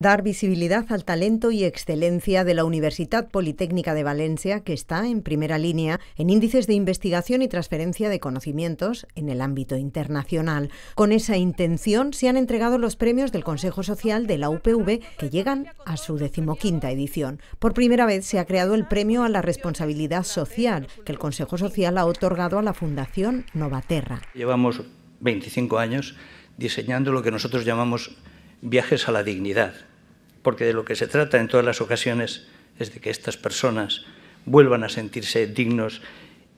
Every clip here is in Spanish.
dar visibilidad al talento y excelencia de la Universidad Politécnica de Valencia, que está en primera línea en índices de investigación y transferencia de conocimientos en el ámbito internacional. Con esa intención se han entregado los premios del Consejo Social de la UPV, que llegan a su decimoquinta edición. Por primera vez se ha creado el premio a la responsabilidad social, que el Consejo Social ha otorgado a la Fundación Novaterra. Llevamos 25 años diseñando lo que nosotros llamamos viajes a la dignidad, porque de lo que se trata en todas las ocasiones es de que estas personas vuelvan a sentirse dignos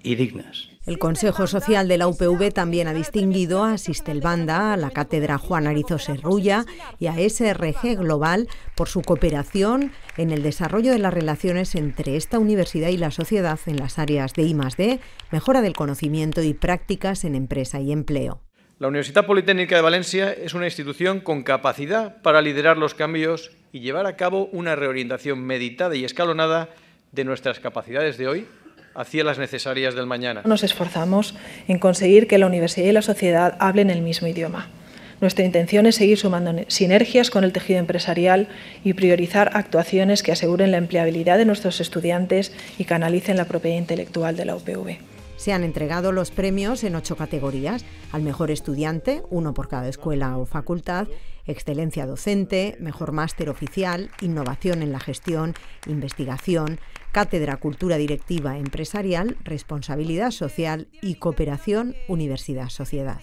y dignas. El Consejo Social de la UPV también ha distinguido a Sistelbanda, a la Cátedra Juan Arizo Serrulla y a SRG Global por su cooperación en el desarrollo de las relaciones entre esta universidad y la sociedad en las áreas de I+D, mejora del conocimiento y prácticas en empresa y empleo. La Universidad Politécnica de Valencia es una institución con capacidad para liderar los cambios y llevar a cabo una reorientación meditada y escalonada de nuestras capacidades de hoy hacia las necesarias del mañana. Nos esforzamos en conseguir que la universidad y la sociedad hablen el mismo idioma. Nuestra intención es seguir sumando sinergias con el tejido empresarial y priorizar actuaciones que aseguren la empleabilidad de nuestros estudiantes y canalicen la propiedad intelectual de la UPV. Se han entregado los premios en ocho categorías, al mejor estudiante, uno por cada escuela o facultad, excelencia docente, mejor máster oficial, innovación en la gestión, investigación, cátedra cultura directiva empresarial, responsabilidad social y cooperación universidad-sociedad.